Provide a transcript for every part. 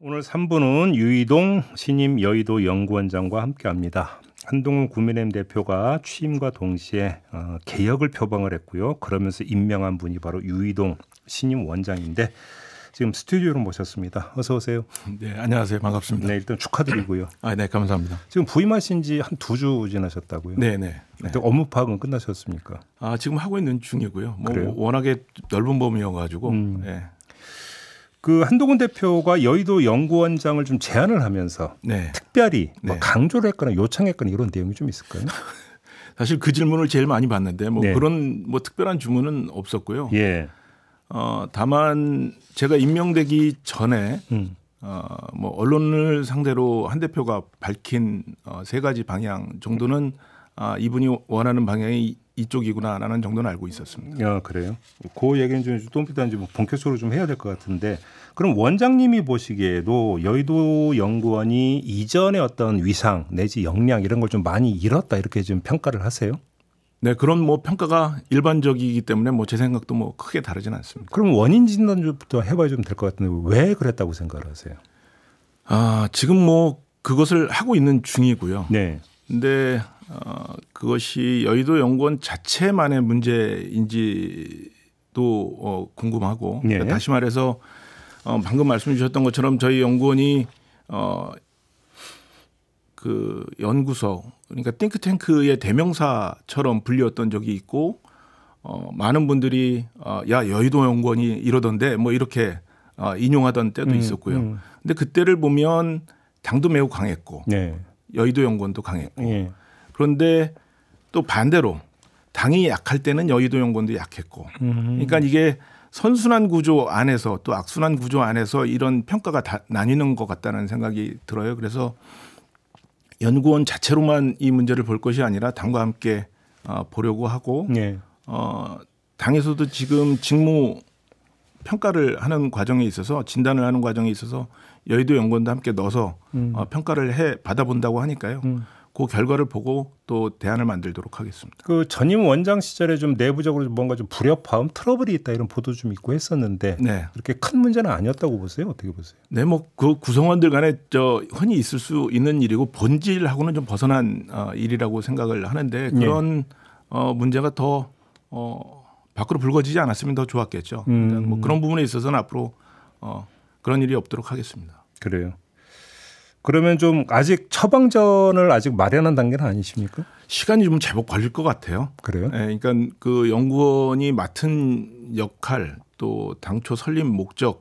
오늘 3부는 유이동 신임 여의도 연구원장과 함께합니다. 한동훈 국민의힘 대표가 취임과 동시에 어, 개혁을 표방을 했고요. 그러면서 임명한 분이 바로 유이동 신임 원장인데 지금 스튜디오로 모셨습니다. 어서 오세요. 네, 안녕하세요. 반갑습니다. 네, 일단 축하드리고요. 아, 네, 감사합니다. 지금 부임하신 지 한 두 주 지나셨다고요? 네, 네. 네. 업무 파악은 끝나셨습니까? 아, 지금 하고 있는 중이고요. 뭐 그래요? 워낙에 넓은 범위여 가지고 음. 네. 그 한동훈 대표가 여의도 연구원장을 좀 제안을 하면서 네. 특별히 뭐 네. 강조를 했거나 요청했거나 이런 내용이 좀 있을까요? 사실 그 질문을 제일 많이 받는데 뭐 네. 그런 뭐 특별한 주문은 없었고요. 예. 어, 다만 제가 임명되기 전에 음. 어, 뭐 언론을 상대로 한 대표가 밝힌 어, 세 가지 방향 정도는 아, 이분이 원하는 방향이 이쪽이구나라는 정도는 알고 있었습니다. 아, 그래요? 그 얘기는 좀 똥피단지 뭐 본격적으로 좀 해야 될 것 같은데 그럼 원장님이 보시기에도 여의도 연구원이 이전의 어떤 위상 내지 역량 이런 걸 좀 많이 잃었다 이렇게 좀 평가를 하세요? 네, 그런 뭐 평가가 일반적이기 때문에 뭐 제 생각도 뭐 크게 다르진 않습니다. 그럼 원인 진단부터 해봐야 좀될 것 같은데 왜 그랬다고 생각을 하세요? 아, 지금 뭐 그것을 하고 있는 중이고요. 네. 근데 어, 그것이 여의도 연구원 자체만의 문제인지도 어, 궁금하고 예. 그러니까 다시 말해서 어, 방금 말씀 주셨던 것처럼 저희 연구원이 어, 그 연구소 그러니까 띵크탱크의 대명사처럼 불리웠던 적이 있고 어, 많은 분들이 어, 야 여의도 연구원이 이러던데 뭐 이렇게 어, 인용하던 때도 음, 있었고요. 음. 근데 그때를 보면 당도 매우 강했고 네. 여의도 연구원도 강했고 네. 그런데 또 반대로 당이 약할 때는 여의도 연구원도 약했고 음. 그러니까 이게 선순환 구조 안에서 또 악순환 구조 안에서 이런 평가가 다 나뉘는 것 같다는 생각이 들어요. 그래서 연구원 자체로만 이 문제를 볼 것이 아니라 당과 함께 어, 보려고 하고 네. 어, 당에서도 지금 직무 평가를 하는 과정에 있어서 진단을 하는 과정에 있어서 여의도 연구원도 함께 넣어서 음. 어, 평가를 해 받아본다고 하니까요. 음. 그 결과를 보고 또 대안을 만들도록 하겠습니다. 그 전임 원장 시절에 좀 내부적으로 뭔가 좀 불협화음 트러블이 있다 이런 보도 좀 있고 했었는데 네. 그렇게 큰 문제는 아니었다고 보세요? 어떻게 보세요? 네, 뭐 그 구성원들 간에 저 흔히 있을 수 있는 일이고 본질하고는 좀 벗어난 어, 일이라고 생각을 하는데 예. 그런 네. 어, 문제가 더 어, 밖으로 불거지지 않았으면 더 좋았겠죠. 음. 뭐 그런 부분에 있어서는 앞으로 어, 그런 일이 없도록 하겠습니다. 그래요. 그러면 좀 아직 처방전을 아직 마련한 단계는 아니십니까? 시간이 좀 제법 걸릴 것 같아요. 그래요? 네, 그러니까 그 연구원이 맡은 역할 또 당초 설립 목적이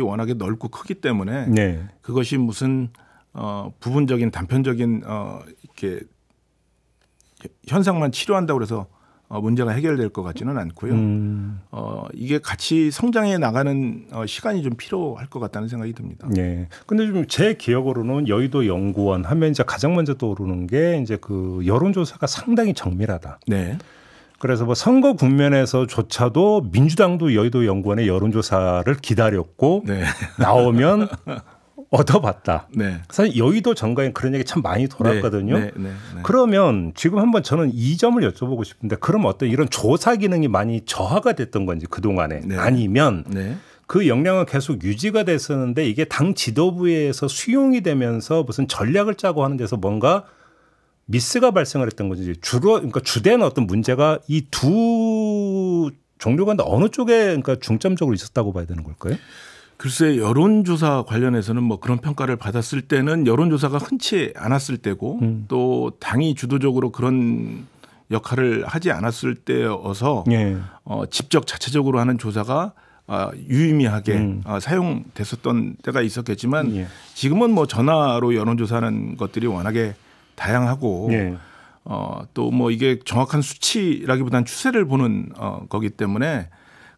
워낙에 넓고 크기 때문에 네. 그것이 무슨 어, 부분적인 단편적인 어, 이렇게 현상만 치료한다고 그래서 어, 문제가 해결될 것 같지는 않고요. 음. 어, 이게 같이 성장해 나가는 어, 시간이 좀 필요할 것 같다는 생각이 듭니다. 네. 근데 좀 제 기억으로는 여의도 연구원 하면 이제 가장 먼저 떠오르는 게 이제 그 여론조사가 상당히 정밀하다. 네. 그래서 뭐 선거 국면에서조차도 민주당도 여의도 연구원의 여론조사를 기다렸고 네. 나오면 얻어봤다. 네. 사실 여의도 정가엔 그런 얘기 참 많이 돌았거든요. 네 네, 네, 네, 그러면 지금 한번 저는 이 점을 여쭤보고 싶은데 그럼 어떤 이런 조사 기능이 많이 저하가 됐던 건지 그동안에 네. 아니면 그 역량은 계속 유지가 됐었는데 이게 당 지도부에서 수용이 되면서 무슨 전략을 짜고 하는 데서 뭔가 미스가 발생을 했던 건지 주로 그러니까 주된 어떤 문제가 이 두 종류가 어느 쪽에 그러니까 중점적으로 있었다고 봐야 되는 걸까요? 글쎄 여론조사 관련해서는 뭐 그런 평가를 받았을 때는 여론조사가 흔치 않았을 때고 음. 또 당이 주도적으로 그런 역할을 하지 않았을 때여서 예. 어, 직접 자체적으로 하는 조사가 어, 유의미하게 음. 어, 사용됐었던 때가 있었겠지만 예. 지금은 뭐 전화로 여론조사하는 것들이 워낙에 다양하고 예. 어, 또 뭐 이게 정확한 수치라기보다는 추세를 보는 어, 거기 때문에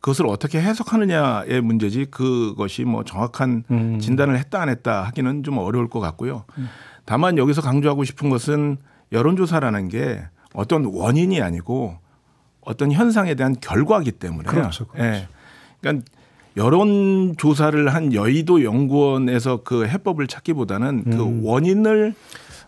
그것을 어떻게 해석하느냐의 문제지 그것이 뭐 정확한 음. 진단을 했다 안 했다 하기는 좀 어려울 것 같고요. 음. 다만 여기서 강조하고 싶은 것은 여론조사라는 게 어떤 원인이 아니고 어떤 현상에 대한 결과기 때문에 그렇죠. 그렇죠. 예. 그러니까 여론 조사를 한 여의도 연구원에서 그 해법을 찾기보다는 그 음. 그 원인을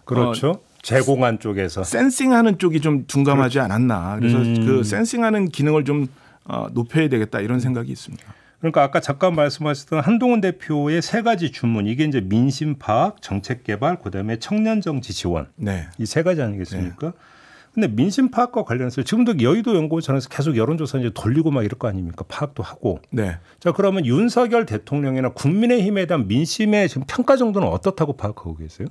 그렇죠. 어, 제공한 쪽에서 센싱하는 쪽이 좀 둔감하지 그렇죠. 않았나. 그래서 음. 그 센싱하는 기능을 좀 어, 높여야 되겠다 이런 생각이 있습니다. 그러니까 아까 잠깐 말씀하셨던 한동훈 대표의 세 가지 주문 이게 이제 민심 파악, 정책 개발, 그다음에 청년 정치 지원 네. 이 세 가지 아니겠습니까? 네. 근데 민심 파악과 관련해서 지금도 여의도 연구원에서 계속 여론조사 이제 돌리고 막 이럴 거 아닙니까? 파악도 하고. 네. 자 그러면 윤석열 대통령이나 국민의힘에 대한 민심의 지금 평가 정도는 어떻다고 파악하고 계세요?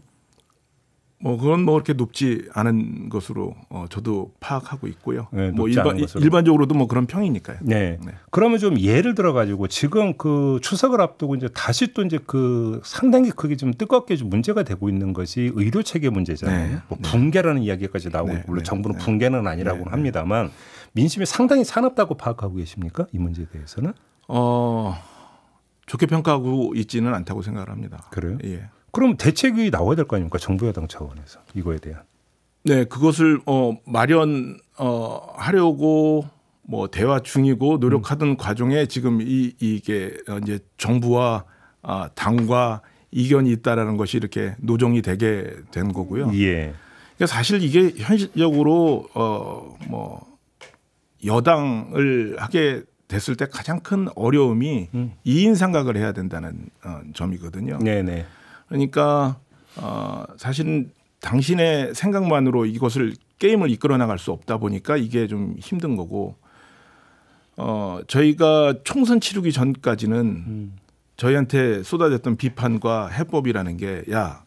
뭐 그건 뭐 그렇게 높지 않은 것으로 어 저도 파악하고 있고요. 네, 뭐 일반 일반적으로도 뭐 그런 평이니까요. 네. 네. 그러면 좀 예를 들어 가지고 지금 그 추석을 앞두고 이제 다시 또 이제 그 상당히 크게 좀 뜨겁게 좀 문제가 되고 있는 것이 의료 체계 문제잖아요. 네. 뭐 네. 붕괴라는 이야기까지 나오고 네, 물론 정부는 붕괴는 아니라고는 합니다만 민심이 상당히 사납다고 파악하고 계십니까? 이 문제에 대해서는? 어 좋게 평가하고 있지는 않다고 생각을 합니다. 그래요? 예. 그럼 대책이 나와야 될 거 아닙니까? 정부 여당 차원에서 이거에 대한. 네, 그것을 어 마련 어 하려고 뭐 대화 중이고 노력하던 음. 과정에 지금 이 이게 이제 정부와 아 당과 이견이 있다라는 것이 이렇게 노정이 되게 된 거고요. 예. 그러니까 사실 이게 현실적으로 어 뭐 여당을 하게 됐을 때 가장 큰 어려움이 음. 이인 생각을 해야 된다는 어, 점이거든요. 네네. 네. 그러니까 어, 사실 당신의 생각만으로 이것을 게임을 이끌어 나갈 수 없다 보니까 이게 좀 힘든 거고 어, 저희가 총선 치르기 전까지는 음. 저희한테 쏟아졌던 비판과 해법이라는 게 야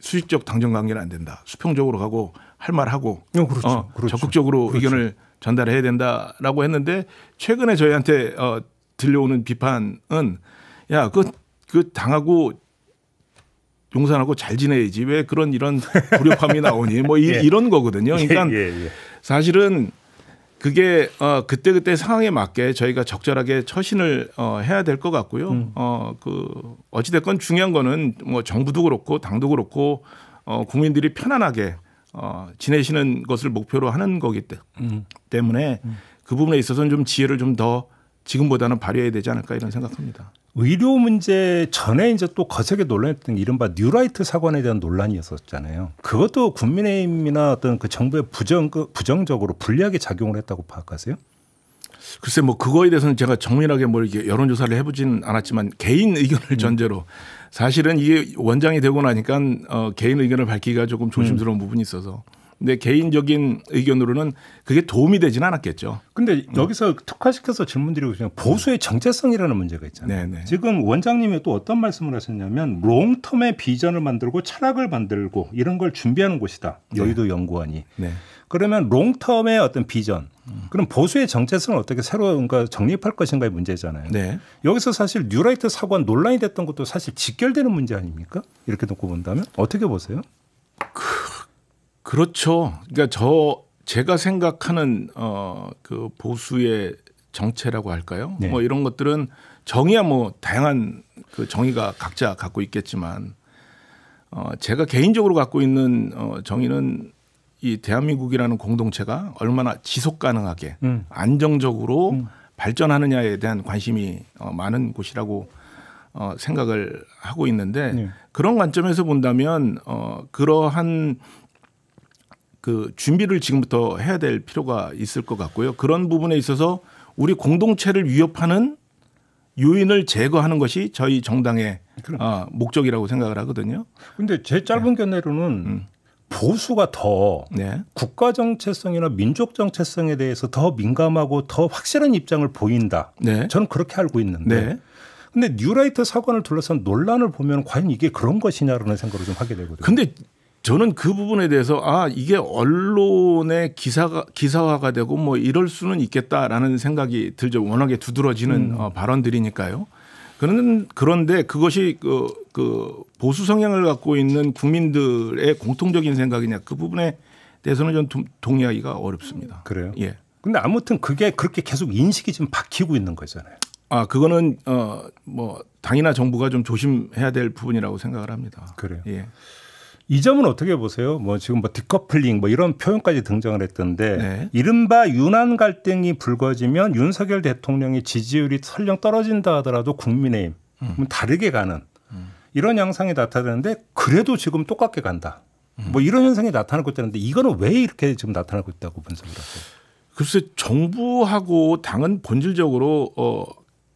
수직적 당정관계는 안 된다 수평적으로 가고 할 말 하고 어, 그렇죠. 어, 그렇죠. 적극적으로 그렇죠. 의견을 전달해야 된다라고 했는데 최근에 저희한테 어, 들려오는 비판은 야그 그 당하고 용산하고 잘 지내야지 왜 그런 이런 불협화음이 나오니 뭐 이, 예. 이런 거거든요. 예, 그러니까 예, 예, 사실은 그게 어 그때 그때 상황에 맞게 저희가 적절하게 처신을 어 해야 될 것 같고요. 음. 어그 어찌 됐건 중요한 거는 뭐 정부도 그렇고 당도 그렇고 어 국민들이 편안하게 어 지내시는 것을 목표로 하는 거기 때, 음. 문에 음. 그 부분에 있어서는 좀 지혜를 좀 더 지금보다는 발휘해야 되지 않을까 이런 생각합니다. 의료 문제 전에 이제 또 거세게 논란했던 이른바 뉴라이트 사관에 대한 논란이었었잖아요. 그것도 국민의힘이나 어떤 그 정부의 부정 그 부정적으로 불리하게 작용을 했다고 파악하세요? 글쎄 뭐 그거에 대해서는 제가 정밀하게 뭘 뭐 이렇게 여론조사를 해보진 않았지만 개인 의견을 음. 전제로 사실은 이게 원장이 되고 나니까 어 개인 의견을 밝기가 조금 조심스러운 음. 부분이 있어서 근데 개인적인 의견으로는 그게 도움이 되진 않았겠죠. 근데 음. 여기서 음. 특화시켜서 질문드리고 싶은 보수의 정체성이라는 문제가 있잖아요. 네네. 네. 지금 원장님이 또 어떤 말씀을 하셨냐면 롱텀의 비전을 만들고 철학을 만들고 이런 걸 준비하는 곳이다. 네. 여의도 네. 연구원이. 네. 그러면 롱텀의 어떤 비전 그럼 보수의 정체성을 어떻게 새로 그가 그러니까 정립할 것인가의 문제잖아요. 네. 여기서 사실 뉴라이트 사관 논란이 됐던 것도 사실 직결되는 문제 아닙니까? 이렇게 놓고 본다면 어떻게 보세요? 그 그렇죠. 그러니까 저 제가 생각하는 어그 보수의 정체라고 할까요? 네. 뭐 이런 것들은 정의야 뭐 다양한 그 정의가 각자 갖고 있겠지만 어 제가 개인적으로 갖고 있는 어 정의는 이 대한민국이라는 공동체가 얼마나 지속 가능하게 음. 안정적으로 음. 발전하느냐에 대한 관심이 어, 많은 곳이라고 어, 생각을 하고 있는데 네. 그런 관점에서 본다면 어, 그러한 그 준비를 지금부터 해야 될 필요가 있을 것 같고요. 그런 부분에 있어서 우리 공동체를 위협하는 요인을 제거하는 것이 저희 정당의 어, 목적이라고 생각을 하거든요. 그런데제 짧은 네. 견해로는 음. 보수가 더 네. 국가 정체성이나 민족 정체성에 대해서 더 민감하고 더 확실한 입장을 보인다. 네. 저는 그렇게 알고 있는데. 네. 근데 뉴라이트 사건을 둘러싼 논란을 보면 과연 이게 그런 것이냐라는 생각을 좀 하게 되거든요. 근데 저는 그 부분에 대해서 아 이게 언론의 기사가 기사화가 되고 뭐 이럴 수는 있겠다라는 생각이 들죠. 워낙에 두드러지는 음. 어, 발언들이니까요. 그런 그런데 그것이 그, 그 보수 성향을 갖고 있는 국민들의 공통적인 생각이냐 그 부분에 대해서는 전 동의하기가 어렵습니다. 그래요? 예. 근데 아무튼 그게 그렇게 계속 인식이 지금 바뀌고 있는 거잖아요. 아 그거는 어 뭐 당이나 정부가 좀 조심해야 될 부분이라고 생각을 합니다. 그래요. 예. 이 점은 어떻게 보세요? 뭐 지금 뭐 디커플링 뭐 이런 표현까지 등장을 했던데 네. 이른바 유난 갈등이 불거지면 윤석열 대통령의 지지율이 설령 떨어진다 하더라도 국민의힘 음. 다르게 가는 음. 이런 양상이 나타나는데 그래도 지금 똑같게 간다. 음. 뭐 이런 현상이 나타나고 있다는데 이거는 왜 이렇게 지금 나타나고 있다고 분석을 하세요? 글쎄 정부하고 당은 본질적으로 어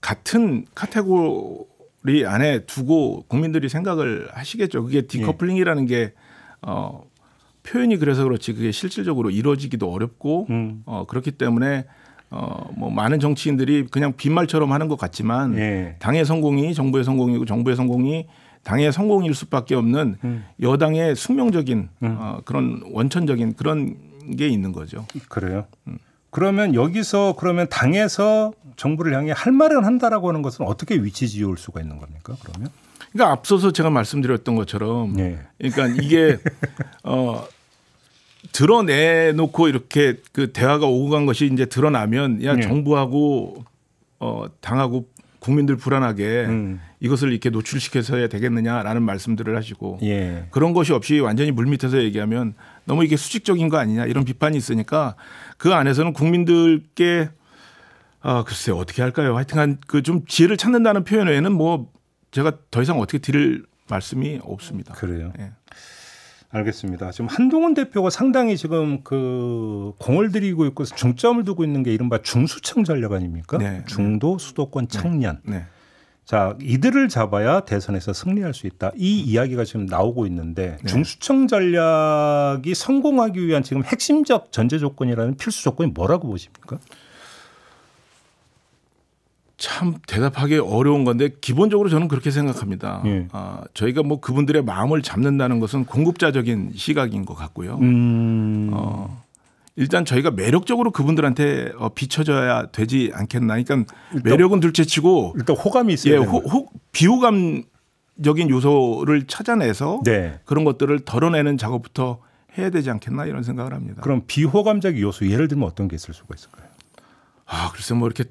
같은 카테고 우리 안에 두고 국민들이 생각을 하시겠죠. 그게 예. 디커플링이라는 게 어, 표현이 그래서 그렇지 그게 실질적으로 이루어지기도 어렵고 음. 어, 그렇기 때문에 어 뭐 많은 정치인들이 그냥 빈말처럼 하는 것 같지만 예. 당의 성공이 정부의 성공이고 정부의 성공이 당의 성공일 수밖에 없는 음. 여당의 숙명적인 음. 어, 그런 원천적인 그런 게 있는 거죠. 그래요. 음. 그러면 여기서 그러면 당에서 정부를 향해 할 말은 한다라고 하는 것은 어떻게 위치 지을 수가 있는 겁니까? 그러면? 그러니까 앞서서 제가 말씀드렸던 것처럼 네. 그러니까 이게 어 드러내놓고 이렇게 그 대화가 오고 간 것이 이제 드러나면 야 네. 정부하고 어 당하고 국민들 불안하게 음. 이것을 이렇게 노출시켜서야 되겠느냐라는 말씀들을 하시고 예. 그런 것이 없이 완전히 물밑에서 얘기하면 너무 이게 수직적인 거 아니냐 이런 비판이 있으니까 그 안에서는 국민들께 아, 글쎄요. 어떻게 할까요? 하여튼간 그좀 지혜를 찾는다는 표현 외에는 뭐 제가 더 이상 어떻게 드릴 말씀이 없습니다. 그래요. 예. 알겠습니다. 지금 한동훈 대표가 상당히 지금 그 공을 들이고 있고 중점을 두고 있는 게 이른바 중수층 전략 아닙니까? 네, 네, 중도 수도권 네. 청년. 네, 네. 자 이들을 잡아야 대선에서 승리할 수 있다. 이 음. 이야기가 지금 나오고 있는데 네. 중수층 전략이 성공하기 위한 지금 핵심적 전제 조건이라는 필수 조건이 뭐라고 보십니까? 참 대답하기 어려운 건데 기본적으로 저는 그렇게 생각합니다. 예. 아, 저희가 뭐 그분들의 마음을 잡는다는 것은 공급자적인 시각인 것 같고요. 음. 어, 일단 저희가 매력적으로 그분들한테 어, 비춰져야 되지 않겠나. 그러니까 일단, 매력은 둘째치고 일단 호감이 있어요. 예, 호, 호, 비호감적인 요소를 찾아내서 네. 그런 것들을 덜어내는 작업부터 해야 되지 않겠나 이런 생각을 합니다. 그럼 비호감적 요소 예를 들면 어떤 게 있을 수가 있을까요? 아 글쎄 뭐 이렇게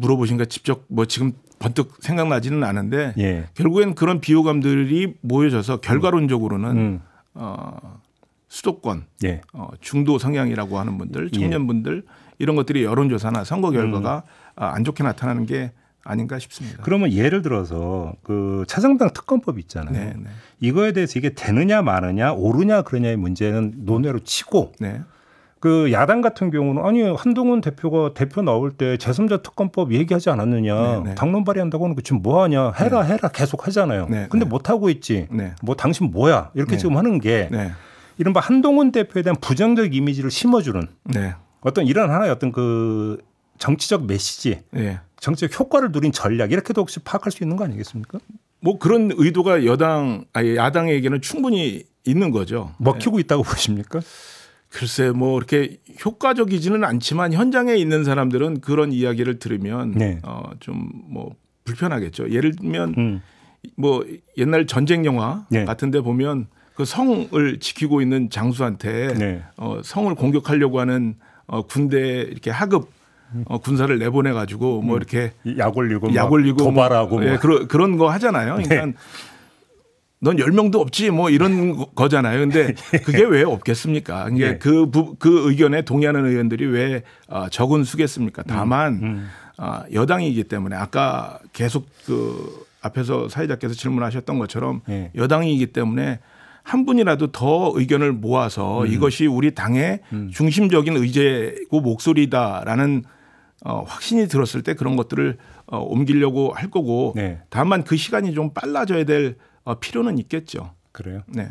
물어보신가 직접 뭐 지금 번뜩 생각나지는 않은데 예. 결국엔 그런 비호감들이 모여져서 음. 결과론적으로는 음. 어, 수도권 예. 어, 중도 성향이라고 하는 분들 예. 청년분들 이런 것들이 여론조사나 선거 결과가 음. 아, 안 좋게 나타나는 게 아닌가 싶습니다. 그러면 예를 들어서 그 차상당 특검법 있잖아요. 네네. 네. 이거에 대해서 이게 되느냐 마느냐 오르냐 그러냐의 문제는 논외로 치고 네. 그 야당 같은 경우는 아니 한동훈 대표가 대표 나올 때제선자 특검법 얘기하지 않았느냐 네네. 네. 당론 발의한다고는 하 지금 뭐하냐 해라 네 해라 계속 하잖아요 네네. 근데 네. 못하고 있지 네. 뭐 당신 뭐야 이렇게 지금 하는 게 이른바 한동훈 대표에 대한 부정적 이미지를 심어주는 어떤 이런 하나의 어떤 그 정치적 메시지 정치적 효과를 누린 전략 이렇게도 혹시 파악할 수 있는 거 아니겠습니까 뭐 그런 의도가 여당 아니 야당에게는 충분히 있는 거죠 먹히고 있다고 보십니까? 글쎄 뭐 이렇게 효과적이지는 않지만 현장에 있는 사람들은 그런 이야기를 들으면 네. 어, 좀뭐 불편하겠죠. 예를 들면 음. 뭐 옛날 전쟁 영화 네. 같은데 보면 그 성을 지키고 있는 장수한테 네. 어, 성을 공격하려고 하는 어, 군대 이렇게 하급 음. 어, 군사를 내보내 가지고 뭐 음. 이렇게 약올리고 약올리고 뭐 도발하고 뭐, 예, 그런 그런 거 하잖아요. 네. 그러니까 넌 열명도 없지 뭐 이런 거잖아요. 근데 그게 왜 없겠습니까? 이게 예. 그, 부, 그 의견에 동의하는 의원들이 왜 어, 적은 수겠습니까? 다만 음, 음. 어, 여당이기 때문에 아까 계속 그 앞에서 사회자께서 질문하셨던 것처럼 예. 여당이기 때문에 한 분이라도 더 의견을 모아서 음. 이것이 우리 당의 음. 중심적인 의제고 목소리다라는 어, 확신이 들었을 때 그런 것들을 어, 옮기려고 할 거고 네. 다만 그 시간이 좀 빨라져야 될 어, 필요는 있겠죠. 그래요. 네.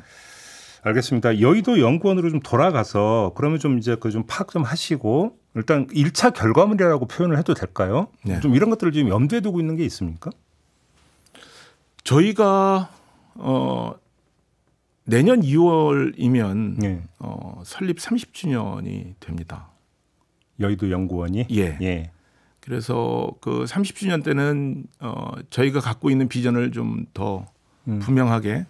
알겠습니다. 여의도 연구원으로 좀 돌아가서 그러면 좀 이제 그좀 파악 좀 하시고 일단 1차 결과물이라고 표현을 해도 될까요? 네. 좀 이런 것들을 지금 염두에 두고 있는 게 있습니까? 저희가 어 내년 2월이면 네. 어 설립 30주년이 됩니다. 여의도 연구원이 예. 예. 그래서 그 30주년 때는 어 저희가 갖고 있는 비전을 좀더 음. 분명하게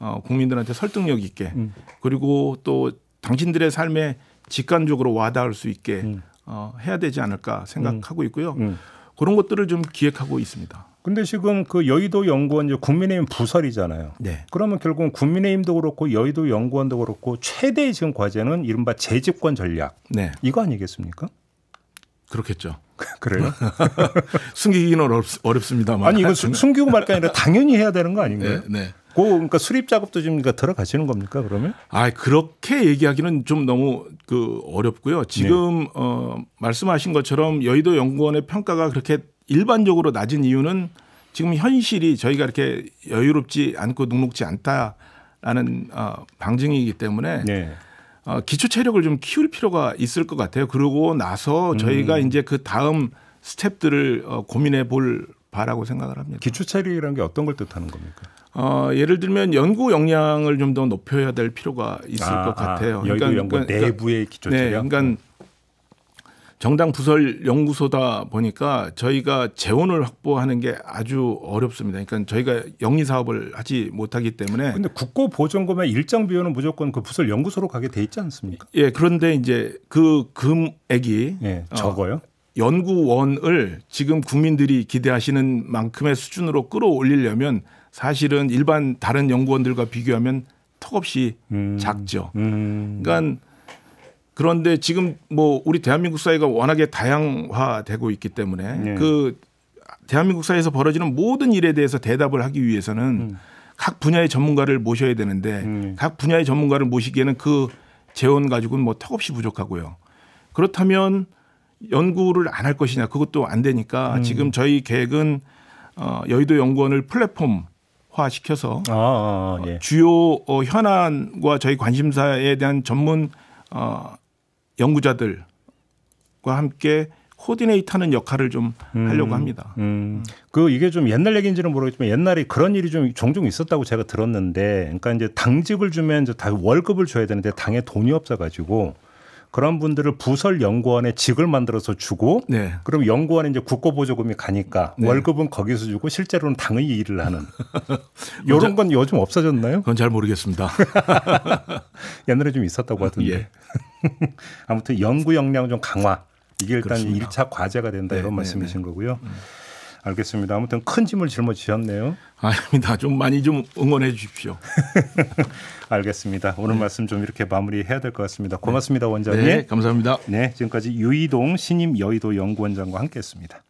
어, 국민들한테 설득력 있게 음. 그리고 또 당신들의 삶에 직관적으로 와닿을 수 있게 음. 어, 해야 되지 않을까 생각하고 음. 있고요. 음. 그런 것들을 좀 기획하고 있습니다. 근데 지금 그 여의도 연구원 이제 국민의힘 부설이잖아요. 네. 그러면 결국은 국민의힘도 그렇고 여의도 연구원도 그렇고 최대의 지금 과제는 이른바 재집권 전략. 네. 이거 아니겠습니까? 그렇겠죠. 그래요? 숨기기는 어렵, 어렵습니다만. 아니 이건 숨기고 말게 아니라 당연히 해야 되는 거 아닌가요? 네. 네. 고 그러니까 수립 작업도 지금 그러니까 들어가시는 겁니까 그러면? 아 그렇게 얘기하기는 좀 너무 그 어렵고요. 지금 네. 어, 말씀하신 것처럼 여의도 연구원의 평가가 그렇게 일반적으로 낮은 이유는 지금 현실이 저희가 이렇게 여유롭지 않고 녹록지 않다라는 어, 방증이기 때문에. 네. 어, 기초 체력을 좀 키울 필요가 있을 것 같아요. 그러고 나서 저희가 음. 이제 그 다음 스텝들을 어, 고민해 볼 바라고 생각을 합니다. 기초 체력이라는 게 어떤 걸 뜻하는 겁니까? 어, 예를 들면 연구 역량을 좀 더 높여야 될 필요가 있을 아, 것 같아요. 아, 그러니까, 연구 그러니까, 내부의 기초 네, 체력. 네, 그러니까 음. 정당 부설 연구소다 보니까 저희가 재원을 확보하는 게 아주 어렵습니다. 그러니까 저희가 영리 사업을 하지 못하기 때문에 근데 국고 보전금의 일정 비용은 무조건 그 부설 연구소로 가게 돼 있지 않습니까? 예, 그런데 이제 그 금액이 예, 어, 적어요. 어, 연구원을 지금 국민들이 기대하시는 만큼의 수준으로 끌어올리려면 사실은 일반 다른 연구원들과 비교하면 턱없이 음, 작죠. 음. 그러니까 그런데 지금 뭐 우리 대한민국 사회가 워낙에 다양화되고 있기 때문에 네. 그 대한민국 사회에서 벌어지는 모든 일에 대해서 대답을 하기 위해서는 음. 각 분야의 전문가를 모셔야 되는데 음. 각 분야의 전문가를 모시기에는 그 재원 가지고는 뭐 턱없이 부족하고요. 그렇다면 연구를 안 할 것이냐 그것도 안 되니까 음. 지금 저희 계획은 어, 여의도 연구원을 플랫폼 화 시켜서 아, 아, 아, 예. 주요 어, 현안과 저희 관심사에 대한 전문 어, 연구자들과 함께 코디네이터하는 역할을 좀 음, 하려고 음, 합니다. 음. 그 이게 좀 옛날 얘기인지는 모르겠지만 옛날에 그런 일이 좀 종종 있었다고 제가 들었는데, 그러니까 이제 당직을 주면 이제 다 월급을 줘야 되는데 당에 돈이 없어가지고 그런 분들을 부설 연구원에 직을 만들어서 주고, 네. 그럼 연구원에 이제 국고보조금이 가니까 네. 월급은 거기서 주고 실제로는 당의 일을 하는 이런 건 요즘 없어졌나요? 그건 잘 모르겠습니다. 옛날에 좀 있었다고 하던데. 예. 아무튼 연구 역량 좀 강화 이게 일단 1차 과제가 된다 네, 이런 네, 말씀이신 네, 거고요. 음. 알겠습니다. 아무튼 큰 짐을 짊어지셨네요. 아, 아닙니다. 좀 많이 좀 응원해 주십시오. 알겠습니다. 오늘 네. 말씀 좀 이렇게 마무리해야 될 것 같습니다. 네. 고맙습니다, 원장님. 네, 감사합니다. 네, 지금까지 유이동 신임 여의도 연구원장과 함께했습니다.